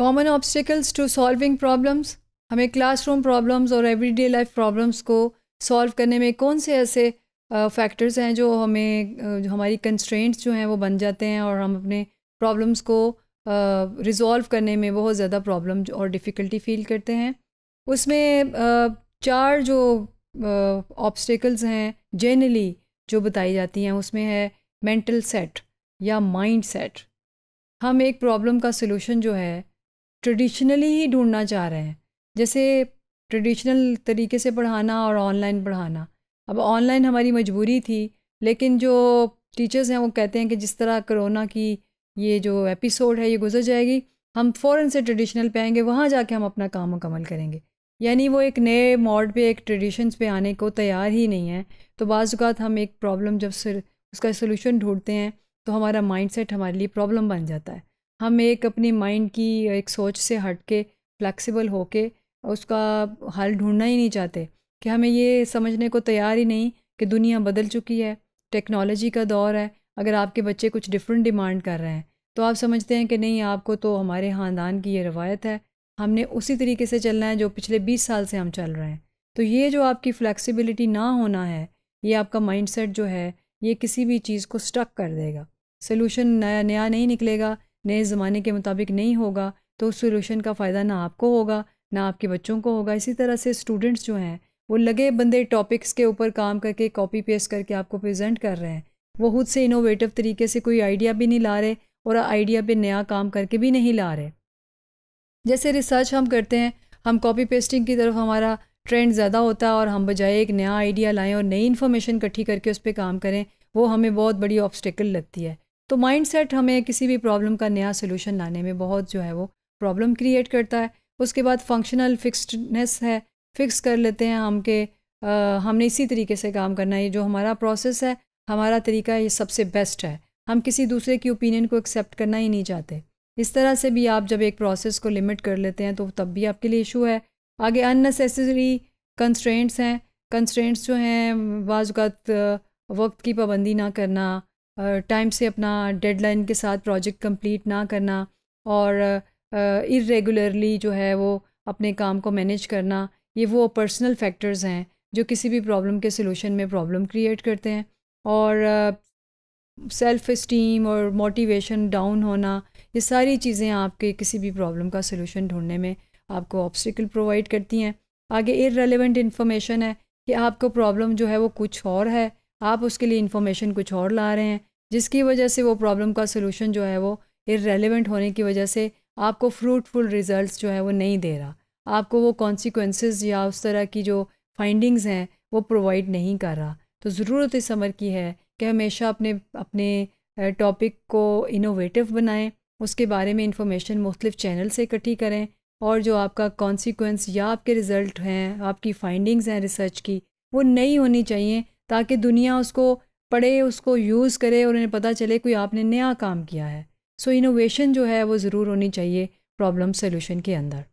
common obstacles to solving problems हमें classroom problems और everyday life problems को solve करने में कौन से ऐसे फैक्टर्स हैं जो हमें जो हमारी कंस्ट्रेंट्स जो हैं वो बन जाते हैं और हम अपने प्रॉब्लम्स को रिज़ॉल्व करने में बहुत ज़्यादा प्रॉब्लम और डिफ़िकल्टी फील करते हैं उसमें चार जो ऑब्स्टिकल्स हैं जनरली जो बताई जाती हैं उसमें है मेंटल सेट या माइंड सेट हम एक प्रॉब्लम का सलूशन जो है ट्रेडिशनली ही ढूंढना चाह रहे हैं जैसे ट्रेडिशनल तरीके से पढ़ाना और ऑनलाइन पढ़ाना अब ऑनलाइन हमारी मजबूरी थी लेकिन जो टीचर्स हैं वो कहते हैं कि जिस तरह कोरोना की ये जो एपिसोड है ये गुजर जाएगी हम फ़ौर से ट्रेडिशनल पे आएंगे वहाँ जाके हम अपना काम मुकमल करेंगे यानी वो एक नए मॉड पे एक ट्रेडिशंस पे आने को तैयार ही नहीं है तो बाज़ात हम एक प्रॉब्लम जब उसका सोल्यूशन ढूंढते हैं तो हमारा माइंड हमारे लिए प्रॉब्लम बन जाता है हम एक अपनी माइंड की एक सोच से हट के फ्लैक्सीबल हो के उसका हल ढूंढना ही नहीं चाहते कि हमें ये समझने को तैयार ही नहीं कि दुनिया बदल चुकी है टेक्नोलॉजी का दौर है अगर आपके बच्चे कुछ डिफरेंट डिमांड कर रहे हैं तो आप समझते हैं कि नहीं आपको तो हमारे ख़ानदान की ये रवायत है हमने उसी तरीके से चलना है जो पिछले बीस साल से हम चल रहे हैं तो ये जो आपकी फ़्लैक्सीबिलिटी ना होना है ये आपका माइंड जो है ये किसी भी चीज़ को स्टक कर देगा सोल्यूशन नया नया नहीं निकलेगा नए ज़माने के मुताबिक नहीं होगा तो उस सोल्यूशन का फ़ायदा ना आपको होगा ना आपके बच्चों को होगा इसी तरह से स्टूडेंट्स जो हैं वो लगे बंदे टॉपिक्स के ऊपर काम करके कॉपी पेस्ट करके आपको प्रेजेंट कर रहे हैं वो खुद से इनोवेटिव तरीके से कोई आइडिया भी नहीं ला रहे और आइडिया पे नया काम करके भी नहीं ला रहे जैसे रिसर्च हम करते हैं हम कॉपी पेस्टिंग की तरफ हमारा ट्रेंड ज़्यादा होता है और हम बजाय एक नया आइडिया लाएँ और नई इन्फॉर्मेशन इकट्ठी करके उस पर काम करें वो हमें बहुत बड़ी ऑब्स्टिकल लगती है तो माइंडसेट हमें किसी भी प्रॉब्लम का नया सोल्यूशन लाने में बहुत जो है वो प्रॉब्लम क्रिएट करता है उसके बाद फंक्शनल फिक्सडनेस है फिक्स कर लेते हैं हम के आ, हमने इसी तरीके से काम करना है जो हमारा प्रोसेस है हमारा तरीका ये सबसे बेस्ट है हम किसी दूसरे की ओपिनियन को एक्सेप्ट करना ही नहीं चाहते इस तरह से भी आप जब एक प्रोसेस को लिमिट कर लेते हैं तो तब भी आपके लिए इशू है आगे अननेसेसरी कंस्ट्रेंट्स हैं कंस्ट्रेंट्स जो हैं बाज़ात वक्त की पाबंदी ना करना टाइम से अपना डेडलाइन के साथ प्रोजेक्ट कंप्लीट ना करना और इरेगुलरली जो है वो अपने काम को मैनेज करना ये वो पर्सनल फैक्टर्स हैं जो किसी भी प्रॉब्लम के सोल्यूशन में प्रॉब्लम क्रिएट करते हैं और सेल्फ़ इस्टीम और मोटिवेशन डाउन होना ये सारी चीज़ें आपके किसी भी प्रॉब्लम का सोलूशन ढूंढने में आपको ऑब्स्टिकल प्रोवाइड करती हैं आगे इ रेलिवेंट इन्फॉर्मेशन है कि आपको प्रॉब्लम जो है वो कुछ और है आप उसके लिए इन्फॉर्मेशन कुछ और ला रहे हैं जिसकी वजह से वो प्रॉब्लम का सोल्यूशन जो है वो इरेलीवेंट होने की वजह से आपको फ्रूटफुल रिजल्ट्स जो है वो नहीं दे रहा आपको वो कॉन्सिक्वेंसेस या उस तरह की जो फाइंडिंग्स हैं वो प्रोवाइड नहीं कर रहा तो ज़रूरत इस अमर की है कि हमेशा अपने अपने टॉपिक को इनोवेटिव बनाएं उसके बारे में इंफॉर्मेशन मुख्तलिफ चैनल से इकट्ठी करें और जो आपका कॉन्सिक्वेंस या आपके रिज़ल्ट हैं आपकी फाइंडिंग्स हैं रिसर्च की वो नई होनी चाहिए ताकि दुनिया उसको पढ़े उसको यूज़ करे और उन्हें पता चले कोई आपने नया काम किया है सो so, इनोवेशन जो है वो ज़रूर होनी चाहिए प्रॉब्लम सोल्यूशन के अंदर